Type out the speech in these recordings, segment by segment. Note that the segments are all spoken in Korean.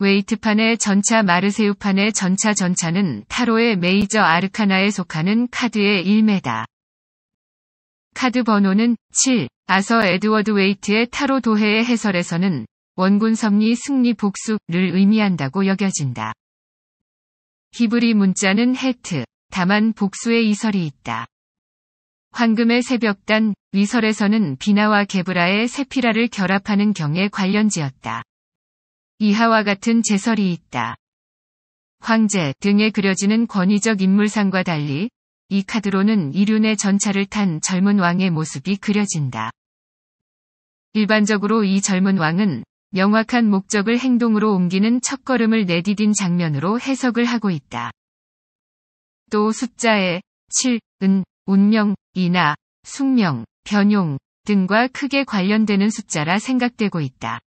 웨이트판의 전차 마르세유판의 전차 전차는 타로의 메이저 아르카나에 속하는 카드의 일매다. 카드 번호는 7. 아서 에드워드 웨이트의 타로 도해의 해설에서는 원군 섭리 승리 복수를 의미한다고 여겨진다. 히브리 문자는 헤트, 다만 복수의 이설이 있다. 황금의 새벽단, 위설에서는 비나와 게브라의 세피라를 결합하는 경에 관련지었다. 이하와 같은 제설이 있다. 황제 등에 그려지는 권위적 인물상과 달리 이 카드로는 이륜의 전차를 탄 젊은 왕의 모습이 그려진다. 일반적으로 이 젊은 왕은 명확한 목적을 행동으로 옮기는 첫걸음을 내디딘 장면으로 해석을 하고 있다. 또 숫자에 7, 은, 운명, 이나, 숙명, 변용 등과 크게 관련되는 숫자라 생각되고 있다.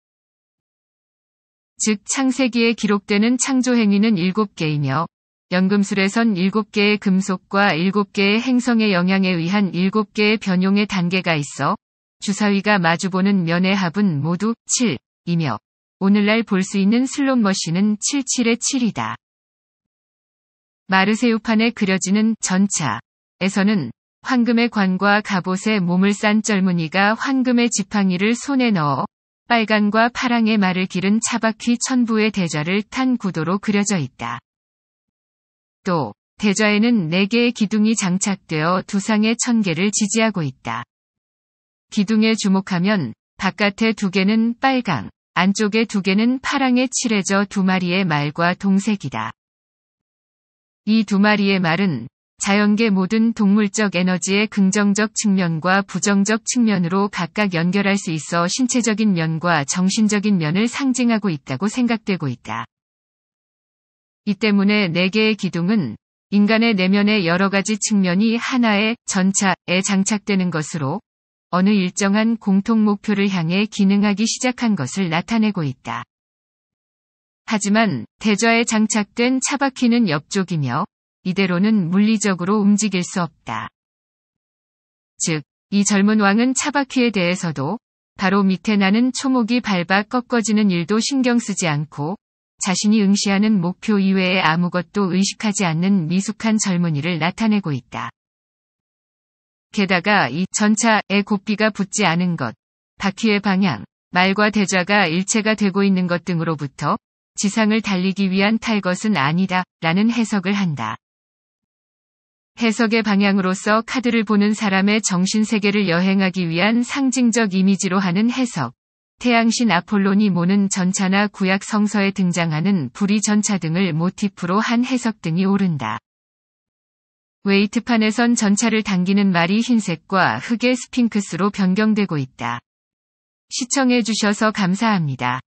즉 창세기에 기록되는 창조행위는 7개이며 연금술에선 7개의 금속과 7개의 행성의 영향에 의한 7개의 변용의 단계가 있어 주사위가 마주보는 면의 합은 모두 7이며 오늘날 볼 수 있는 슬롯 머신은 77의 7이다. 마르세유판에 그려지는 전차에서는 황금의 관과 갑옷에 몸을 싼 젊은이가 황금의 지팡이를 손에 넣어 빨강과 파랑의 말을 기른 차바퀴 천부의 대좌를 탄 구도로 그려져 있다. 또 대좌에는 4개의 기둥이 장착되어 두 상의 천개를 지지하고 있다. 기둥에 주목하면 바깥의 두 개는 빨강, 안쪽의 두 개는 파랑에 칠해져 두 마리의 말과 동색이다. 이 두 마리의 말은 자연계 모든 동물적 에너지의 긍정적 측면과 부정적 측면으로 각각 연결할 수 있어 신체적인 면과 정신적인 면을 상징하고 있다고 생각되고 있다. 이 때문에 네 개의 기둥은 인간의 내면의 여러 가지 측면이 하나의 전차에 장착되는 것으로 어느 일정한 공통 목표를 향해 기능하기 시작한 것을 나타내고 있다. 하지만 대좌에 장착된 차바퀴는 옆쪽이며 이대로는 물리적으로 움직일 수 없다. 즉, 이 젊은 왕은 차바퀴에 대해서도 바로 밑에 나는 초목이 밟아 꺾어지는 일도 신경 쓰지 않고 자신이 응시하는 목표 이외에 아무것도 의식하지 않는 미숙한 젊은이를 나타내고 있다. 게다가 이 전차의 고삐가 붙지 않은 것, 바퀴의 방향, 말과 대자가 일체가 되고 있는 것 등으로부터 지상을 달리기 위한 탈것은 아니다 라는 해석을 한다. 해석의 방향으로서 카드를 보는 사람의 정신세계를 여행하기 위한 상징적 이미지로 하는 해석. 태양신 아폴론이 모는 전차나 구약 성서에 등장하는 불이 전차 등을 모티프로 한 해석 등이 오른다. 웨이트판에선 전차를 당기는 말이 흰색과 흑의 스핑크스로 변경되고 있다. 시청해주셔서 감사합니다.